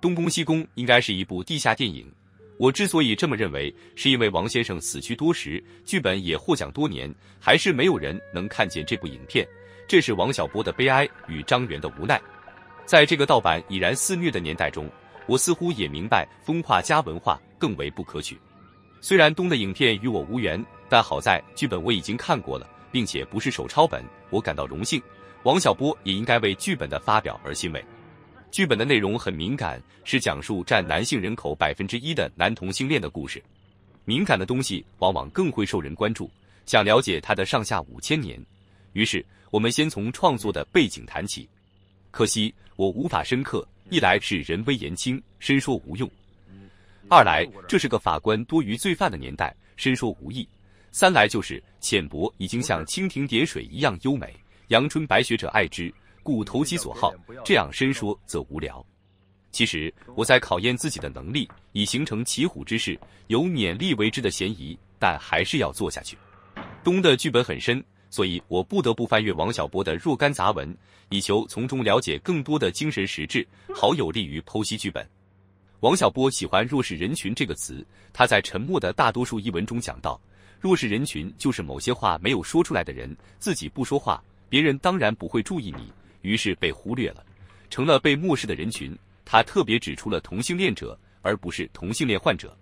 东宫西宫应该是一部地下电影。我之所以这么认为，是因为王先生死去多时，剧本也获奖多年，还是没有人能看见这部影片。这是王小波的悲哀与张元的无奈。在这个盗版已然肆虐的年代中，我似乎也明白，风化加文化更为不可取。虽然东的影片与我无缘，但好在剧本我已经看过了，并且不是手抄本，我感到荣幸。王小波也应该为剧本的发表而欣慰。剧本的内容很敏感，是讲述占男性人口百分之一的男同性恋的故事。敏感的东西往往更会受人关注。想了解它的上下五千年，于是我们先从创作的背景谈起。可惜我无法深刻，一来是人微言轻，深说无用；二来这是个法官多于罪犯的年代，深说无益；三来就是浅薄已经像蜻蜓点水一样优美，阳春白雪者爱之。故投其所好，这样深说则无聊。其实我在考验自己的能力，以形成骑虎之势，有勉力为之的嫌疑，但还是要做下去。东的剧本很深，所以我不得不翻阅王小波的若干杂文，以求从中了解更多的精神实质，好有利于剖析剧本。王小波喜欢弱势人群这个词，他在《沉默的大多数》一文中讲到，弱势人群就是某些话没有说出来的人，自己不说话，别人当然不会注意你。于是被忽略了，成了被漠视的人群。他特别指出了同性恋者，而不是同性恋患者。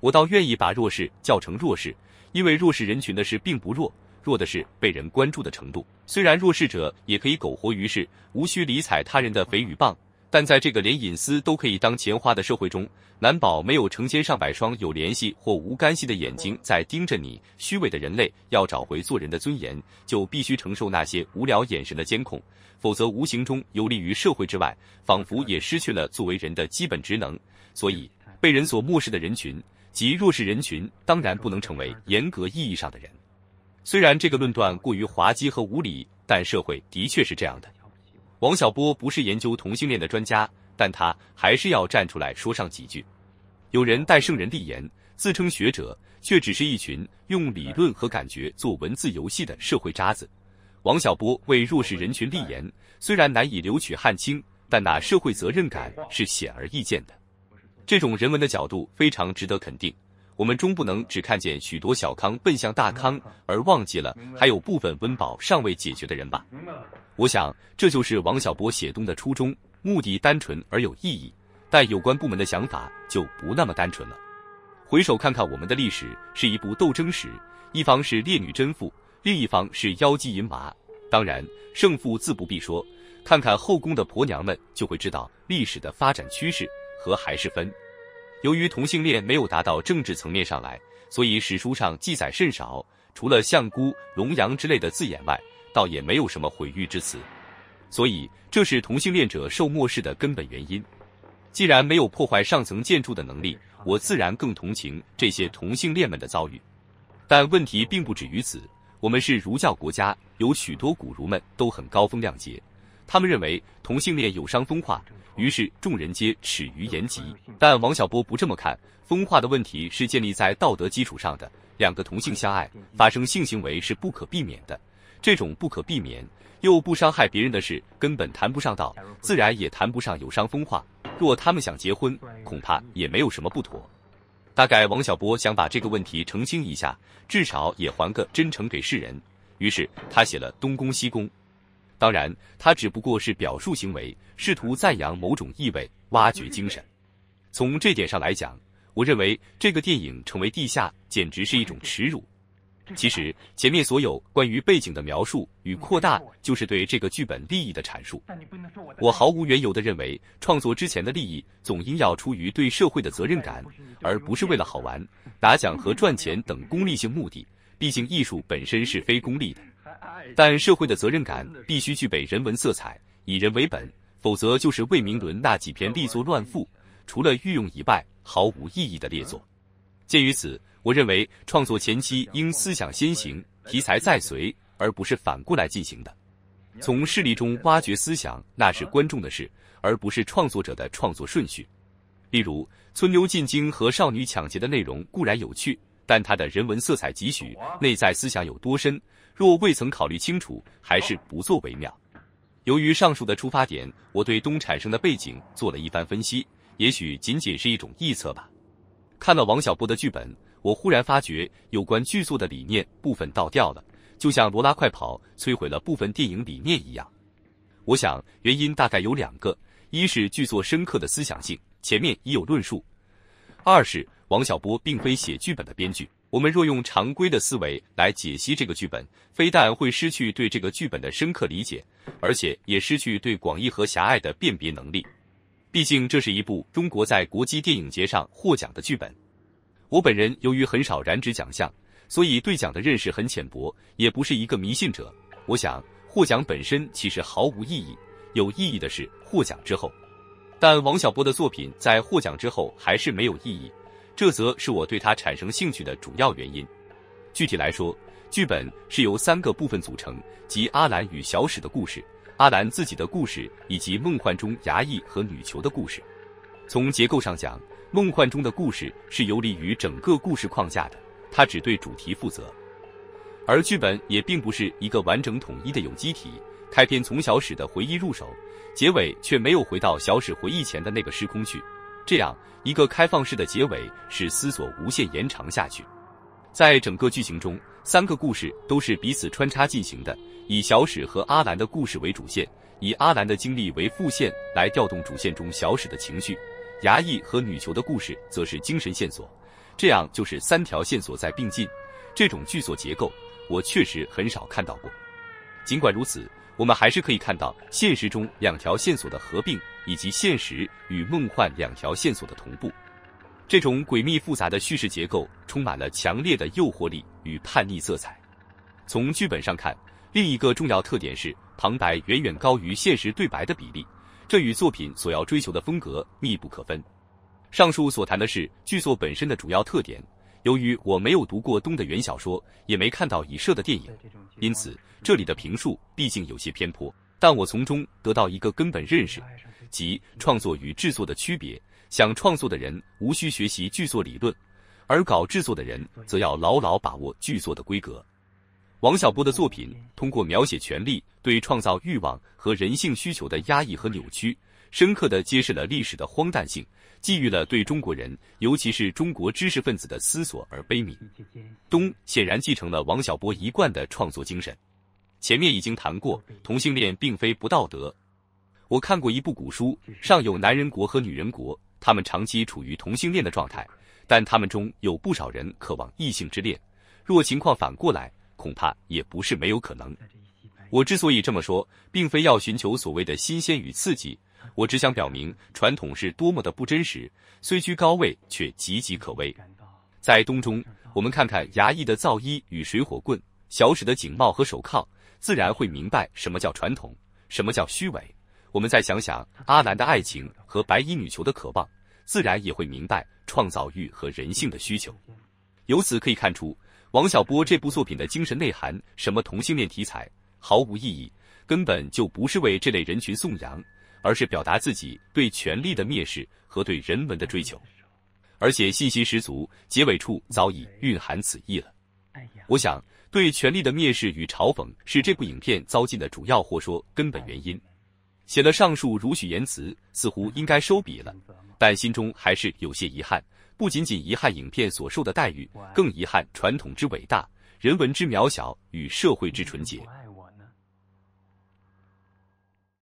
我倒愿意把弱势叫成弱势，因为弱势人群的事并不弱，弱的是被人关注的程度。虽然弱势者也可以苟活于世，无需理睬他人的诽与棒。但在这个连隐私都可以当钱花的社会中，难保没有成千上百双有联系或无干系的眼睛在盯着你。虚伪的人类要找回做人的尊严，就必须承受那些无聊眼神的监控，否则无形中游离于社会之外，仿佛也失去了作为人的基本职能。所以，被人所漠视的人群及弱势人群，当然不能成为严格意义上的人。虽然这个论断过于滑稽和无理，但社会的确是这样的。王小波不是研究同性恋的专家，但他还是要站出来说上几句。有人代圣人立言，自称学者，却只是一群用理论和感觉做文字游戏的社会渣子。王小波为弱势人群立言，虽然难以留取汗青，但那社会责任感是显而易见的。这种人文的角度非常值得肯定。我们终不能只看见许多小康奔向大康，而忘记了还有部分温饱尚未解决的人吧。我想，这就是王小波写东的初衷，目的单纯而有意义。但有关部门的想法就不那么单纯了。回首看看我们的历史，是一部斗争史，一方是烈女贞妇，另一方是妖姬淫娃。当然，胜负自不必说，看看后宫的婆娘们，就会知道历史的发展趋势和还是分。由于同性恋没有达到政治层面上来，所以史书上记载甚少，除了相姑、龙阳之类的字眼外，倒也没有什么毁誉之词。所以这是同性恋者受漠视的根本原因。既然没有破坏上层建筑的能力，我自然更同情这些同性恋们的遭遇。但问题并不止于此，我们是儒教国家，有许多古儒们都很高风亮节。他们认为同性恋有伤风化，于是众人皆耻于言及。但王小波不这么看，风化的问题是建立在道德基础上的。两个同性相爱，发生性行为是不可避免的。这种不可避免又不伤害别人的事，根本谈不上道，自然也谈不上有伤风化。若他们想结婚，恐怕也没有什么不妥。大概王小波想把这个问题澄清一下，至少也还个真诚给世人。于是他写了《东宫西宫》。当然，它只不过是表述行为，试图赞扬某种意味，挖掘精神。从这点上来讲，我认为这个电影成为地下简直是一种耻辱。其实，前面所有关于背景的描述与扩大，就是对这个剧本利益的阐述。我毫无缘由的认为，创作之前的利益总应要出于对社会的责任感，而不是为了好玩、拿奖和赚钱等功利性目的。毕竟，艺术本身是非功利的。但社会的责任感必须具备人文色彩，以人为本，否则就是魏明伦那几篇力作乱赋，除了御用以外毫无意义的列作。鉴于此，我认为创作前期应思想先行，题材在随，而不是反过来进行的。从事例中挖掘思想，那是观众的事，而不是创作者的创作顺序。例如，村妞进京和少女抢劫的内容固然有趣，但它的人文色彩几许，内在思想有多深？若未曾考虑清楚，还是不做为妙。由于上述的出发点，我对东产生的背景做了一番分析，也许仅仅是一种臆测吧。看了王小波的剧本，我忽然发觉有关剧作的理念部分倒掉了，就像《罗拉快跑》摧毁了部分电影理念一样。我想原因大概有两个：一是剧作深刻的思想性，前面已有论述；二是王小波并非写剧本的编剧。我们若用常规的思维来解析这个剧本，非但会失去对这个剧本的深刻理解，而且也失去对广义和狭隘的辨别能力。毕竟这是一部中国在国际电影节上获奖的剧本。我本人由于很少染指奖项，所以对奖的认识很浅薄，也不是一个迷信者。我想，获奖本身其实毫无意义，有意义的是获奖之后。但王小波的作品在获奖之后还是没有意义。这则是我对他产生兴趣的主要原因。具体来说，剧本是由三个部分组成：，即阿兰与小史的故事、阿兰自己的故事以及梦幻中牙医和女囚的故事。从结构上讲，梦幻中的故事是游离于整个故事框架的，它只对主题负责。而剧本也并不是一个完整统一的有机体。开篇从小史的回忆入手，结尾却没有回到小史回忆前的那个时空去。这样一个开放式的结尾，使思索无限延长下去。在整个剧情中，三个故事都是彼此穿插进行的，以小史和阿兰的故事为主线，以阿兰的经历为副线来调动主线中小史的情绪。衙役和女囚的故事则是精神线索，这样就是三条线索在并进。这种剧作结构，我确实很少看到过。尽管如此。我们还是可以看到现实中两条线索的合并，以及现实与梦幻两条线索的同步。这种诡秘复杂的叙事结构，充满了强烈的诱惑力与叛逆色彩。从剧本上看，另一个重要特点是旁白远远高于现实对白的比例，这与作品所要追求的风格密不可分。上述所谈的是剧作本身的主要特点。由于我没有读过《东的原小说，也没看到已设的电影，因此这里的评述毕竟有些偏颇。但我从中得到一个根本认识，即创作与制作的区别。想创作的人无需学习剧作理论，而搞制作的人则要牢牢把握剧作的规格。王小波的作品通过描写权力对创造欲望和人性需求的压抑和扭曲，深刻地揭示了历史的荒诞性。寄予了对中国人，尤其是中国知识分子的思索而悲悯。东显然继承了王小波一贯的创作精神。前面已经谈过，同性恋并非不道德。我看过一部古书，上有男人国和女人国，他们长期处于同性恋的状态，但他们中有不少人渴望异性之恋。若情况反过来，恐怕也不是没有可能。我之所以这么说，并非要寻求所谓的新鲜与刺激。我只想表明，传统是多么的不真实，虽居高位，却岌岌可危。在东中，我们看看衙役的造衣与水火棍，小史的警帽和手铐，自然会明白什么叫传统，什么叫虚伪。我们再想想阿兰的爱情和白衣女囚的渴望，自然也会明白创造欲和人性的需求。由此可以看出，王小波这部作品的精神内涵，什么同性恋题材，毫无意义，根本就不是为这类人群颂扬。而是表达自己对权力的蔑视和对人文的追求，而且信心十足，结尾处早已蕴含此意了。我想，对权力的蔑视与嘲讽是这部影片遭禁的主要或说根本原因。写了上述如许言辞，似乎应该收笔了，但心中还是有些遗憾，不仅仅遗憾影片所受的待遇，更遗憾传统之伟大、人文之渺小与社会之纯洁。